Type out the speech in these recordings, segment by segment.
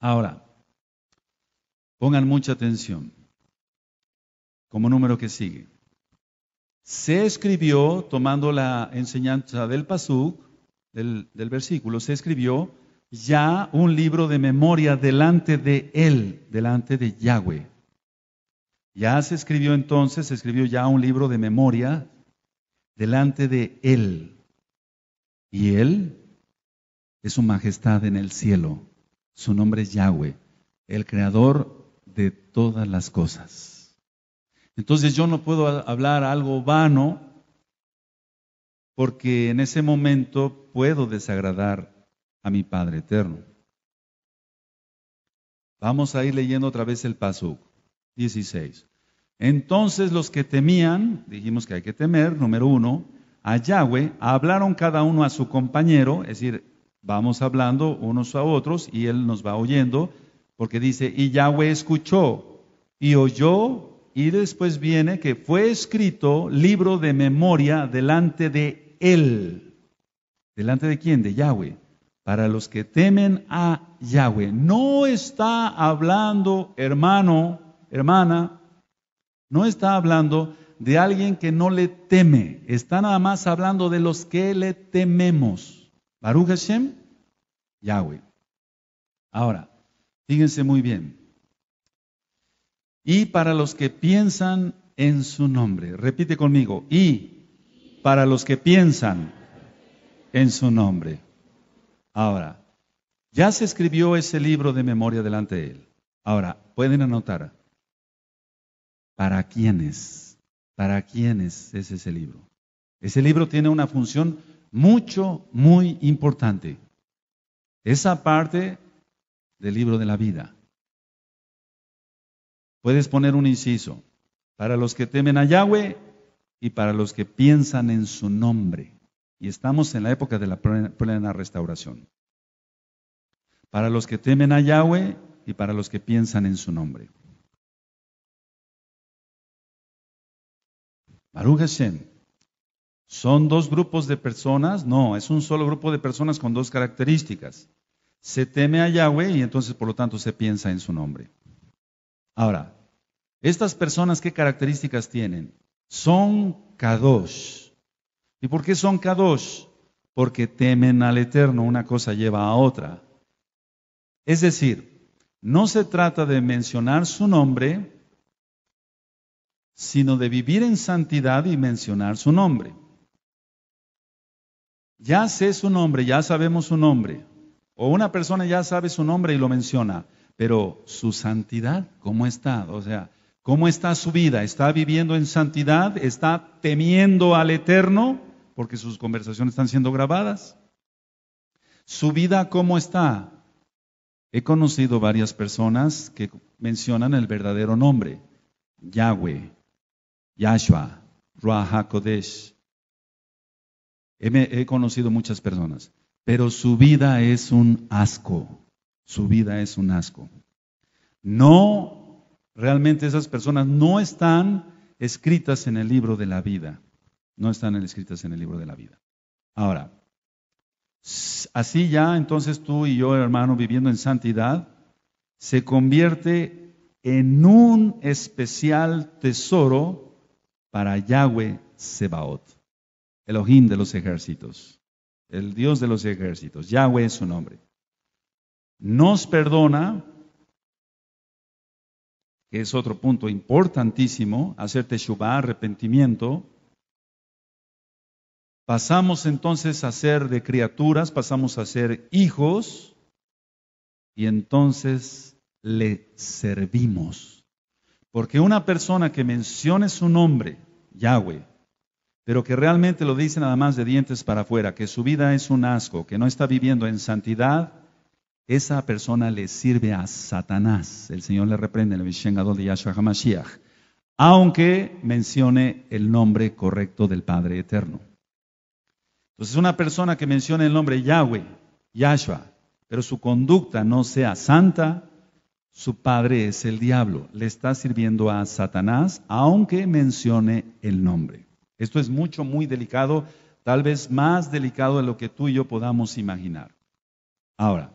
Ahora, pongan mucha atención. Como número que sigue. Se escribió, tomando la enseñanza del Pasuk, del, del versículo, se escribió ya un libro de memoria delante de él, delante de Yahweh. Ya se escribió entonces, se escribió ya un libro de memoria delante de él. Y él es su majestad en el cielo. Su nombre es Yahweh, el creador de todas las cosas. Entonces yo no puedo hablar algo vano porque en ese momento puedo desagradar a mi Padre Eterno. Vamos a ir leyendo otra vez el paso 16. Entonces los que temían, dijimos que hay que temer, número uno, a Yahweh, hablaron cada uno a su compañero, es decir, Vamos hablando unos a otros y Él nos va oyendo, porque dice, y Yahweh escuchó y oyó, y después viene que fue escrito libro de memoria delante de Él. ¿Delante de quién? De Yahweh. Para los que temen a Yahweh. No está hablando, hermano, hermana, no está hablando de alguien que no le teme. Está nada más hablando de los que le tememos. Baruch Hashem, Yahweh. Ahora, fíjense muy bien. Y para los que piensan en su nombre, repite conmigo, y para los que piensan en su nombre. Ahora, ya se escribió ese libro de memoria delante de él. Ahora, pueden anotar. ¿Para quiénes? ¿Para quiénes es ese libro? Ese libro tiene una función mucho, muy importante. Esa parte del libro de la vida. Puedes poner un inciso para los que temen a Yahweh y para los que piensan en su nombre. Y estamos en la época de la plena restauración. Para los que temen a Yahweh y para los que piensan en su nombre. Baruch ¿Son dos grupos de personas? No, es un solo grupo de personas con dos características. Se teme a Yahweh y entonces por lo tanto se piensa en su nombre. Ahora, estas personas qué características tienen? Son Kadosh. ¿Y por qué son Kadosh? Porque temen al Eterno, una cosa lleva a otra. Es decir, no se trata de mencionar su nombre, sino de vivir en santidad y mencionar su nombre. Ya sé su nombre, ya sabemos su nombre. O una persona ya sabe su nombre y lo menciona, pero su santidad, ¿cómo está? O sea, ¿cómo está su vida? ¿Está viviendo en santidad? ¿Está temiendo al Eterno? Porque sus conversaciones están siendo grabadas. ¿Su vida cómo está? He conocido varias personas que mencionan el verdadero nombre, Yahweh, Yahshua, Rahakodesh. He, conocido muchas personas, pero su vida es un asco. Su vida es un asco. No, realmente esas personas no están escritas en el libro de la vida. No están escritas en el libro de la vida. Ahora, así ya entonces tú y yo, hermano, viviendo en santidad, se convierte en un especial tesoro para Yahweh Sebaot. Elohim de los ejércitos, el Dios de los ejércitos, Yahweh es su nombre. Nos perdona, que es otro punto importantísimo, hacer teshuva, arrepentimiento. Pasamos entonces a ser de criaturas, pasamos a ser hijos y entonces le servimos. Porque una persona que mencione su nombre, Yahweh, pero que realmente lo dice nada más de dientes para afuera, que su vida es un asco, que no está viviendo en santidad, esa persona le sirve a Satanás. El Señor le reprende en el Vishen de Yahshua HaMashiach, aunque mencione el nombre correcto del Padre Eterno. Entonces, una persona que mencione el nombre Yahweh, Yahshua, pero su conducta no sea santa, su padre es el diablo. Le está sirviendo a Satanás, aunque mencione el nombre. Esto es mucho, muy delicado, tal vez más delicado de lo que tú y yo podamos imaginar. Ahora,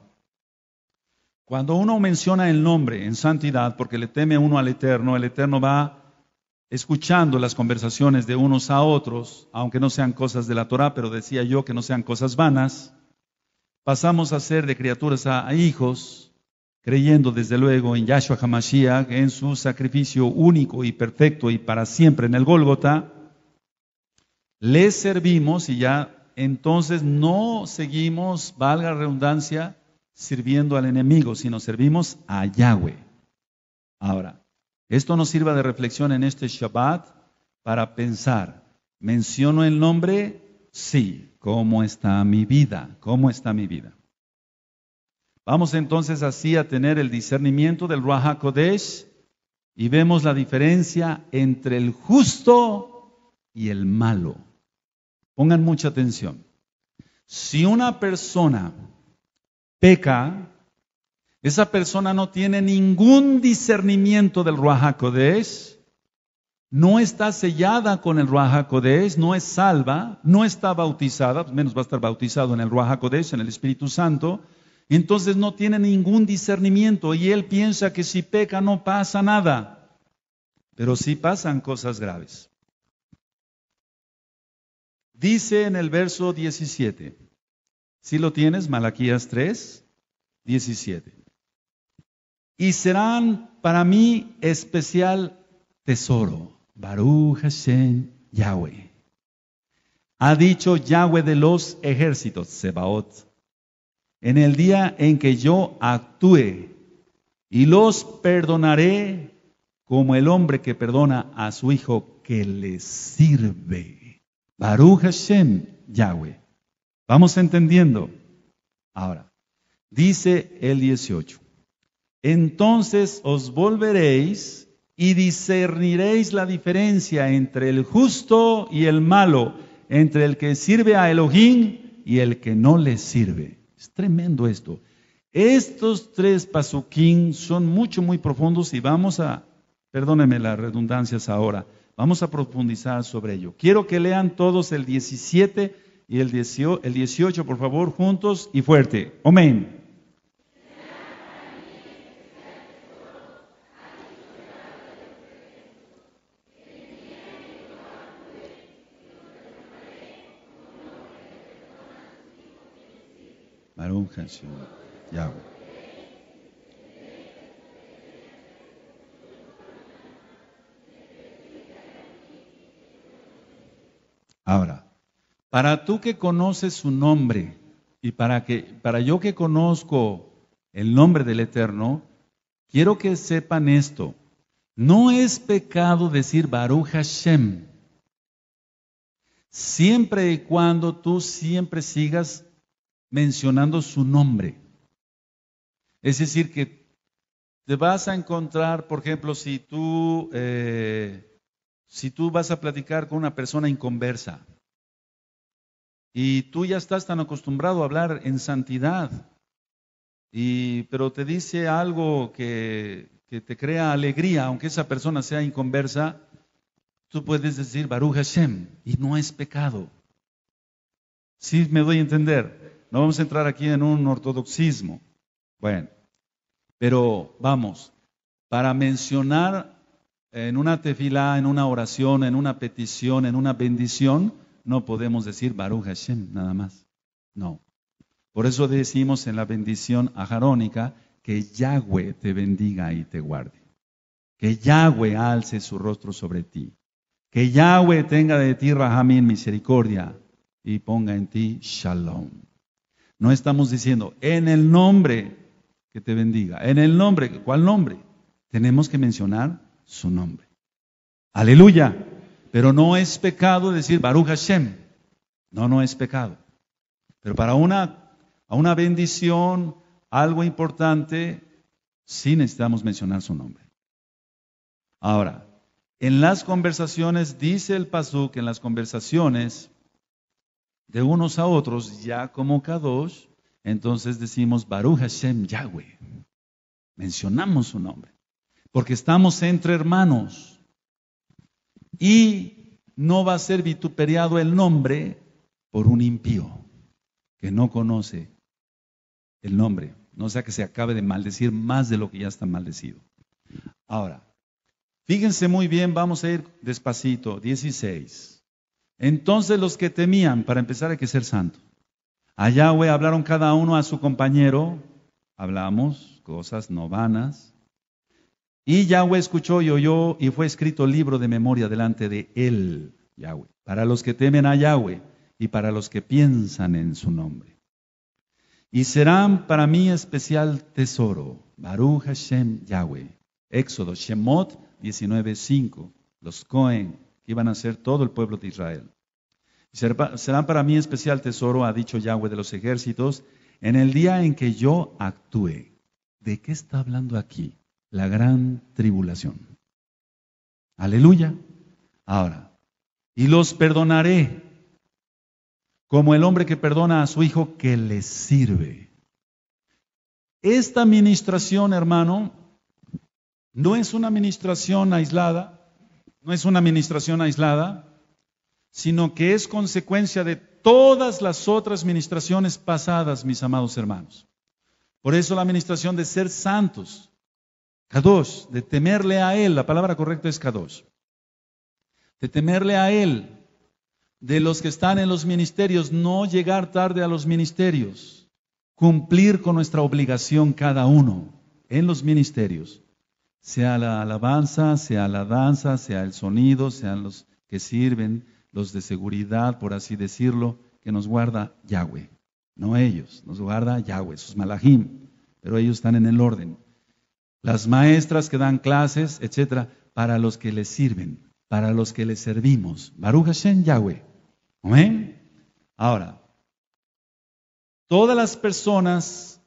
cuando uno menciona el nombre en santidad, porque le teme uno al Eterno, el Eterno va escuchando las conversaciones de unos a otros, aunque no sean cosas de la Torah, pero decía yo que no sean cosas vanas, pasamos a ser de criaturas a, hijos, creyendo desde luego en Yahshua Hamashiach, en su sacrificio único y perfecto y para siempre en el Gólgota, les servimos y ya entonces no seguimos, valga redundancia, sirviendo al enemigo, sino servimos a Yahweh. Ahora, esto nos sirva de reflexión en este Shabbat para pensar, ¿menciono el nombre? Sí, ¿cómo está mi vida? ¿Cómo está mi vida? Vamos entonces así a tener el discernimiento del Ruach HaKodesh y vemos la diferencia entre el justo y el malo. Pongan mucha atención. Si una persona peca, esa persona no tiene ningún discernimiento del Ruajacodes, no está sellada con el Ruajacodes, no es salva, no está bautizada, menos va a estar bautizado en el Ruajacodes, en el Espíritu Santo, entonces no tiene ningún discernimiento y él piensa que si peca no pasa nada, pero sí pasan cosas graves. Dice en el verso 17, si lo tienes, Malaquías 3, 17. Y serán para mí especial tesoro, Baruch Hashem Yahweh. Ha dicho Yahweh de los ejércitos, Sebaot, en el día en que yo actúe y los perdonaré como el hombre que perdona a su hijo que le sirve. Baruch Hashem, Yahweh. Vamos entendiendo. Ahora, dice el 18. Entonces os volveréis y discerniréis la diferencia entre el justo y el malo, entre el que sirve a Elohim y el que no le sirve. Es tremendo esto. Estos tres pasuquín son mucho, muy profundos y vamos a, perdónenme las redundancias ahora, Vamos a profundizar sobre ello. Quiero que lean todos el 17 y el 18, el 18 por favor, juntos y fuerte. Amén. Marum Yahweh. Para tú que conoces su nombre y para, que, para yo que conozco el nombre del Eterno, quiero que sepan esto. No es pecado decir Baruch Hashem, siempre y cuando tú siempre sigas mencionando su nombre. Es decir, que te vas a encontrar, por ejemplo, si tú, eh, si tú vas a platicar con una persona inconversa y tú ya estás tan acostumbrado a hablar en santidad, y, pero te dice algo que, que, te crea alegría, aunque esa persona sea inconversa, tú puedes decir Baruch Hashem, y no es pecado. Sí me doy a entender, no vamos a entrar aquí en un ortodoxismo. Bueno, pero vamos, para mencionar en una tefilá, en una oración, en una petición, en una bendición, no podemos decir Baruch Hashem nada más. No. Por eso decimos en la bendición Jarónica que Yahweh te bendiga y te guarde. Que Yahweh alce su rostro sobre ti. Que Yahweh tenga de ti Rahamín misericordia y ponga en ti Shalom. No estamos diciendo en el nombre que te bendiga. En el nombre, ¿cuál nombre? Tenemos que mencionar su nombre. Aleluya. Pero no es pecado decir Baruch Hashem. No, no es pecado. Pero para una, una bendición, algo importante, sí necesitamos mencionar su nombre. Ahora, en las conversaciones, dice el Pasuk, en las conversaciones de unos a otros, ya como Kadosh, entonces decimos Baruch Hashem Yahweh. Mencionamos su nombre. Porque estamos entre hermanos y no va a ser vituperiado el nombre por un impío que no conoce el nombre. No sea que se acabe de maldecir más de lo que ya está maldecido. Ahora, fíjense muy bien, vamos a ir despacito. 16. Entonces los que temían, para empezar hay que ser santo. Allá Yahweh hablaron cada uno a su compañero, hablamos cosas no vanas, y Yahweh escuchó y oyó y fue escrito libro de memoria delante de él, Yahweh, para los que temen a Yahweh y para los que piensan en su nombre. Y serán para mí especial tesoro, Baruch Hashem Yahweh. Éxodo, Shemot 19.5, los Cohen, que iban a ser todo el pueblo de Israel. Serán para mí especial tesoro, ha dicho Yahweh de los ejércitos, en el día en que yo actúe. ¿De qué está hablando aquí? la gran tribulación. Aleluya. Ahora, y los perdonaré como el hombre que perdona a su hijo que le sirve. Esta administración hermano, no es una administración aislada, no es una administración aislada, sino que es consecuencia de todas las otras administraciones pasadas, mis amados hermanos. Por eso la administración de ser santos, Kadosh, de temerle a Él, la palabra correcta es Kadosh. De temerle a Él, de los que están en los ministerios, no llegar tarde a los ministerios, cumplir con nuestra obligación cada uno en los ministerios, sea la alabanza, sea la danza, sea el sonido, sean los que sirven, los de seguridad, por así decirlo, que nos guarda Yahweh, no ellos, nos guarda Yahweh, sus malajim, pero ellos están en el orden las maestras que dan clases, etcétera, para los que les sirven, para los que les servimos. Baruch Hashem Yahweh. Amén. Ahora, todas las personas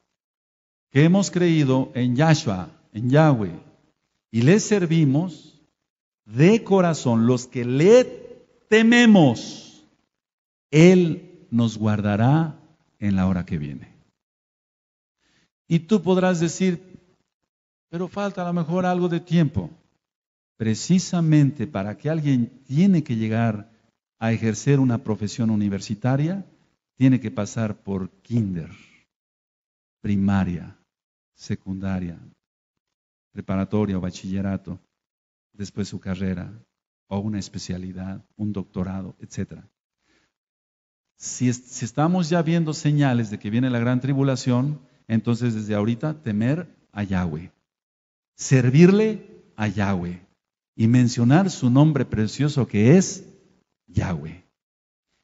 que hemos creído en Yahshua, en Yahweh, y le servimos de corazón, los que le tememos, Él nos guardará en la hora que viene. Y tú podrás decir, pero falta a lo mejor algo de tiempo. Precisamente para que alguien tiene que llegar a ejercer una profesión universitaria, tiene que pasar por kinder, primaria, secundaria, preparatoria o bachillerato, después su carrera o una especialidad, un doctorado, etc. Si, si estamos ya viendo señales de que viene la gran tribulación, entonces desde ahorita temer a Yahweh servirle a Yahweh y mencionar su nombre precioso que es Yahweh.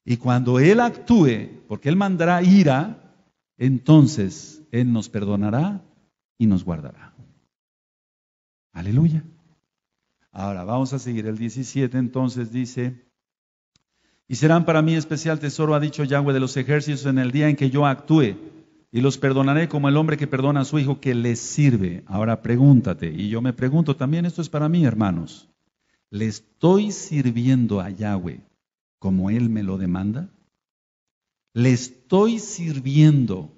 Y cuando Él actúe, porque Él mandará ira, entonces Él nos perdonará y nos guardará. Aleluya. Ahora vamos a seguir. El 17 entonces dice, y serán para mí especial tesoro, ha dicho Yahweh de los ejércitos, en el día en que yo actúe y los perdonaré como el hombre que perdona a su hijo que les sirve. Ahora pregúntate, y yo me pregunto también, esto es para mí, hermanos. ¿Le estoy sirviendo a Yahweh como Él me lo demanda? ¿Le estoy sirviendo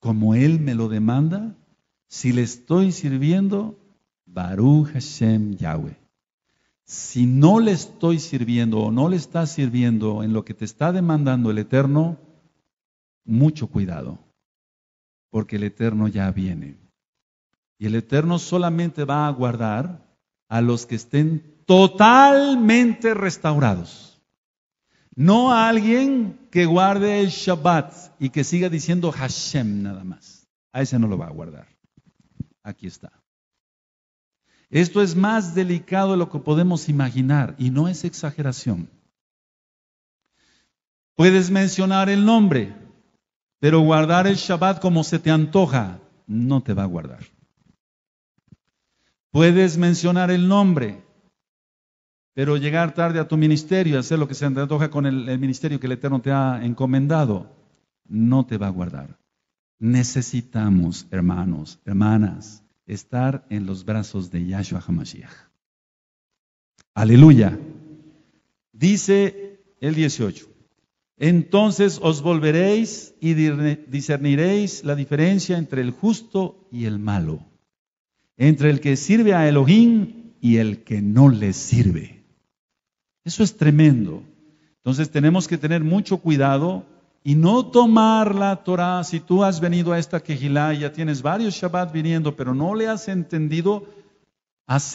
como Él me lo demanda? Si le estoy sirviendo, Baruch Hashem Yahweh. Si no le estoy sirviendo o no le estás sirviendo en lo que te está demandando el Eterno, mucho cuidado porque el Eterno ya viene. Y el Eterno solamente va a guardar a los que estén totalmente restaurados. No a alguien que guarde el Shabbat y que siga diciendo Hashem nada más. A ese no lo va a guardar. Aquí está. Esto es más delicado de lo que podemos imaginar y no es exageración. Puedes mencionar el nombre, pero guardar el Shabbat como se te antoja, no te va a guardar. Puedes mencionar el nombre, pero llegar tarde a tu ministerio hacer lo que se te antoja con el, ministerio que el Eterno te ha encomendado, no te va a guardar. Necesitamos, hermanos, hermanas, estar en los brazos de Yahshua HaMashiach. Aleluya. Dice el 18. Entonces os volveréis y discerniréis la diferencia entre el justo y el malo, entre el que sirve a Elohim y el que no le sirve. Eso es tremendo. Entonces tenemos que tener mucho cuidado y no tomar la Torah. Si tú has venido a esta Kejilá y ya tienes varios Shabbat viniendo, pero no le has entendido hacer